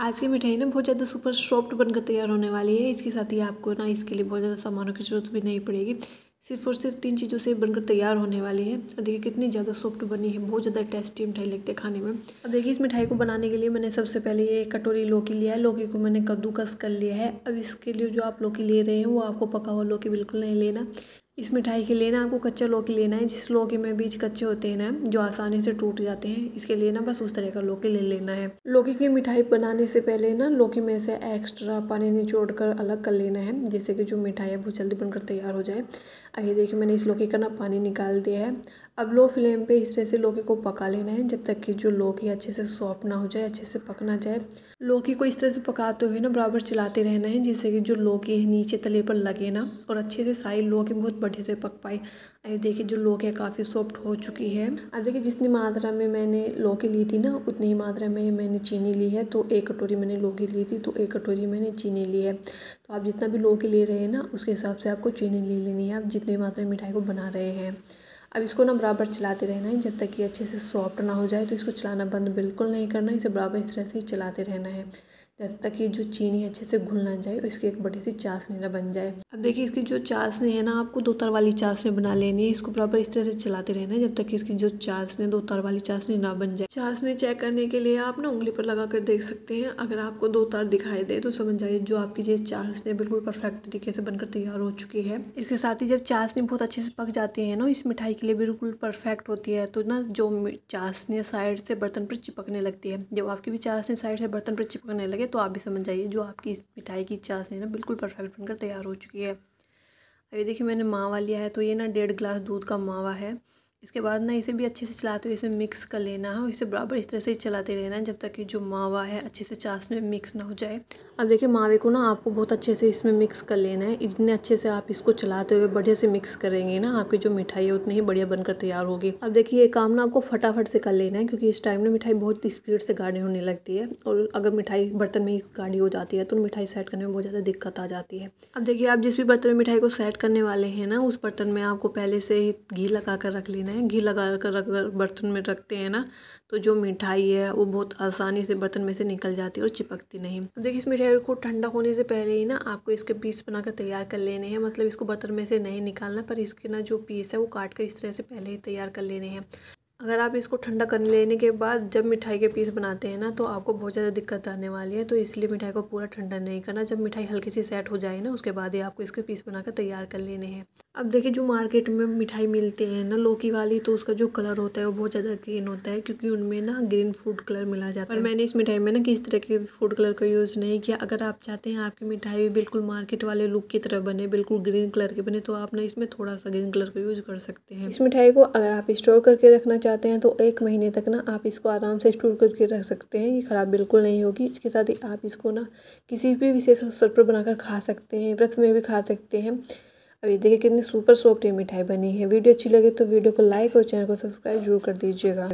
आज की मिठाई ना बहुत ज़्यादा सुपर सॉफ्ट बनकर तैयार होने वाली है इसके साथ ही आपको ना इसके लिए बहुत ज़्यादा सामानों की ज़रूरत भी नहीं पड़ेगी सिर्फ और सिर्फ तीन चीज़ों से बनकर तैयार होने वाली है और देखिए कितनी ज़्यादा सॉफ्ट बनी है बहुत ज़्यादा टेस्टी मिठाई लगती है खाने में अब देखिए इस मिठाई को बनाने के लिए मैंने सबसे पहले ये कटोरी लौकी लिया है लौकी को मैंने कद्दूकस कर लिया है अब इसके लिए जो आप लौकी ले रहे हैं वो आपको पका हुआ लौकी बिल्कुल नहीं लेना इस मिठाई के लिए ना आपको कच्चा लौकी लेना है जिस लौकी में बीज कच्चे होते हैं ना जो आसानी से टूट जाते हैं इसके लिए ना बस उस तरह का लौकी ले लेना है लौकी की मिठाई बनाने से पहले ना लौकी में से एक्स्ट्रा पानी निचोड़ कर अलग कर लेना है जिससे कि जो मिठाई है बहुत जल्दी बनकर तैयार हो जाए अब ये देखिए मैंने इस लौकी का ना पानी निकाल दिया है अब लो फ्लेम पे इस तरह से लौकी को पका लेना है जब तक कि जो लौकी अच्छे से सॉफ्ट ना हो जाए अच्छे से पक ना जाए लौकी को इस तरह से पकाते हुए ना बराबर चलाते रहना है जिससे कि जो लौकी है नीचे तले पर लगे ना और अच्छे से साइड लौकी बहुत बढ़िया से पक पाई अब देखिए जो लौक है काफ़ी सॉफ्ट हो चुकी है अब देखिए जितनी मात्रा में मैंने लौकी ली थी ना उतनी ही मात्रा में मैंने चीनी ली है तो एक कटोरी मैंने लौकी ली थी तो एक कटोरी मैंने चीनी ली है तो आप जितना भी लौकी ले रहे हैं ना उसके हिसाब से आपको चीनी ले लेनी है आप जितनी मात्रा में मिठाई को बना रहे हैं अब इसको ना बराबर चलाते रहना है जब तक कि अच्छे से सॉफ्ट ना हो जाए तो इसको चलाना बंद बिल्कुल नहीं करना इसे बराबर इस तरह से ही चलाते रहना है जब तक ये जो चीनी अच्छे से घुल ना जाए इसकी एक बड़ी सी चाशनी ना बन जाए अब देखिए इसकी जो चाशनी है ना आपको दो तर वाली चाशनी बना लेनी है इसको प्रॉपर इस तरह से चलाते रहना जब तक इसकी जो चाशनी दो तर वाली चाशनी ना बन जाए चाशनी चेक करने के लिए आप ना उंगली पर लगा कर देख सकते हैं अगर आपको दो तार दिखाई दे तो समझ जाइए जो आपकी जो चाशनी बिल्कुल परफेक्ट तरीके से बनकर तैयार हो चुकी है इसके साथ ही जब चाशनी बहुत अच्छे से पक जाती है ना इस मिठाई के लिए बिल्कुल परफेक्ट होती है तो ना जो चाशनी साइड से बर्तन पर चिपकने लगती है जब आपकी भी चाशनी साइड से बर्तन पर चिपकने लगे तो आप भी समझ जाइए जो आपकी इस मिठाई की इच्छा है ना बिल्कुल परफेक्ट बनकर तैयार हो चुकी है अभी देखिए मैंने मावा लिया है तो ये ना डेढ़ गिलास दूध का मावा है इसके बाद ना इसे भी अच्छे से चलाते हुए इसमें मिक्स कर लेना है और इसे बराबर इस तरह से चलाते रहना है जब तक कि जो मावा है अच्छे से चाशनी में मिक्स ना हो जाए अब देखिए मावे को ना आपको बहुत अच्छे से इसमें मिक्स कर लेना है जितने अच्छे से आप इसको चलाते हुए बढ़िया से मिक्स करेंगे ना आपकी जो मिठाई है उतनी ही बढ़िया बनकर तैयार होगी अब देखिए ये काम ना आपको फटाफट से कर लेना है क्योंकि इस टाइम में मिठाई बहुत स्पीड से गाढ़ी होने लगती है और अगर मिठाई बर्तन में गाढ़ी हो जाती है तो मिठाई सेट करने में बहुत ज़्यादा दिक्कत आ जाती है अब देखिए आप जिस भी बर्तन में मिठाई को सेट करने वाले हैं ना उस बर्तन में आपको पहले से ही घी लगा कर रख लेना बर्तन है घी लगा कर रख कर बर्तन में रखते हैं ना तो जो मिठाई है वो बहुत आसानी से बर्तन में से निकल जाती है और चिपकती नहीं तो देखिए इस मिठाई को ठंडा होने से पहले ही ना आपको इसके पीस बनाकर तैयार कर लेने हैं मतलब इसको बर्तन में से नहीं निकालना पर इसके ना जो पीस है वो काट कर इस तरह से पहले ही तैयार कर लेने हैं अगर आप इसको ठंडा कर लेने के बाद जब मिठाई के पीस बनाते हैं ना तो आपको बहुत ज़्यादा दिक्कत आने वाली है तो इसलिए मिठाई को पूरा ठंडा नहीं करना जब मिठाई हल्की सी सेट हो जाए ना उसके बाद ही आपको इसके पीस बनाकर तैयार कर लेने हैं अब देखिए जो मार्केट में मिठाई मिलते हैं ना लोकी वाली तो उसका जो कलर होता है वो बहुत ज़्यादा ग्रीन होता है क्योंकि उनमें ना ग्रीन फूड कलर मिला जाता है पर मैंने इस मिठाई में ना किसी तरह के फूड कलर का यूज़ नहीं किया अगर आप चाहते हैं आपकी मिठाई भी बिल्कुल मार्केट वाले लुक की तरह बने बिल्कुल ग्रीन कलर के बने तो आप ना इसमें थोड़ा सा ग्रीन कलर का यूज़ कर सकते हैं इस मिठाई को अगर आप स्टोर करके रखना चाहते हैं तो एक महीने तक ना आप इसको आराम से स्टोर करके रख सकते हैं ये ख़राब बिल्कुल नहीं होगी इसके साथ ही आप इसको ना किसी भी विशेष अवसर पर बनाकर खा सकते हैं व्रत में भी खा सकते हैं अभी देखिए कितनी सुपर सॉफ्ट ये मिठाई बनी है वीडियो अच्छी लगे तो वीडियो को लाइक और चैनल को सब्सक्राइब जरूर कर दीजिएगा